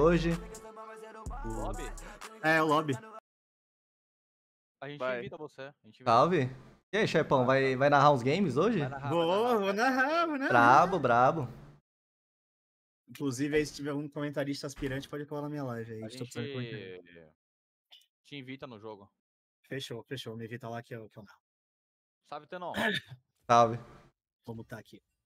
hoje. O lobby? É, o lobby. A gente vai. invita você. A gente invita. Salve. E aí, Chepão, vai, vai narrar uns games hoje? boa vou, narrar, vou narrar. Brabo, brabo. Inclusive, aí se tiver algum comentarista aspirante, pode colar na minha live aí. A gente te invita no jogo. Fechou, fechou. Me invita lá que eu, que eu narro. Salve, Tenon. Salve. Vamos mutar tá aqui.